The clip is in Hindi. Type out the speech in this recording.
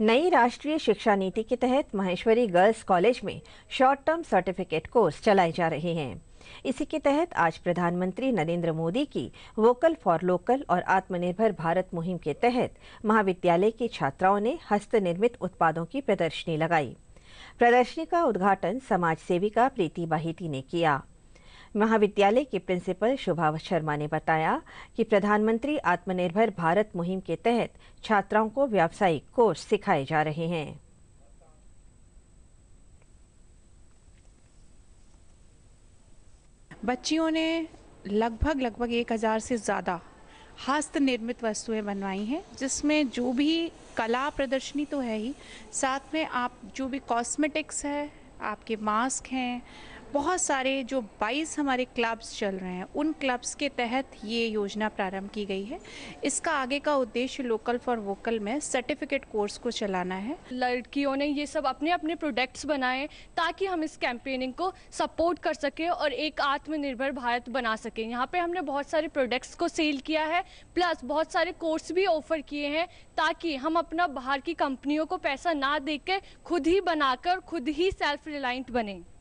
नई राष्ट्रीय शिक्षा नीति के तहत माहेश्वरी गर्ल्स कॉलेज में शॉर्ट टर्म सर्टिफिकेट कोर्स चलाए जा रहे हैं इसी के तहत आज प्रधानमंत्री नरेंद्र मोदी की वोकल फॉर लोकल और आत्मनिर्भर भारत मुहिम के तहत महाविद्यालय की छात्राओं ने हस्तनिर्मित उत्पादों की प्रदर्शनी लगाई प्रदर्शनी का उद्घाटन समाज सेविका प्रीति बाहिती ने किया महाविद्यालय के प्रिंसिपल शोभा शर्मा ने बताया कि प्रधानमंत्री आत्मनिर्भर भारत मुहिम के तहत छात्राओं को व्यावसायिक कोर्स सिखाए जा रहे हैं बच्चियों ने लगभग लगभग एक हज़ार से ज़्यादा हस्त निर्मित वस्तुएं बनवाई हैं जिसमें जो भी कला प्रदर्शनी तो है ही साथ में आप जो भी कॉस्मेटिक्स है आपके मास्क हैं बहुत सारे जो 22 हमारे क्लब्स चल रहे हैं उन क्लब्स के तहत ये योजना प्रारंभ की गई है इसका आगे का उद्देश्य लोकल फॉर वोकल में सर्टिफिकेट कोर्स को चलाना है लड़कियों ने ये सब अपने अपने प्रोडक्ट्स बनाए ताकि हम इस कैंपेनिंग को सपोर्ट कर सकें और एक आत्मनिर्भर भारत बना सकें यहाँ पर हमने बहुत सारे प्रोडक्ट्स को सेल किया है प्लस बहुत सारे कोर्स भी ऑफर किए हैं ताकि हम अपना बाहर की कंपनियों को पैसा ना दे खुद ही बनाकर खुद ही सेल्फ रिलायंट बने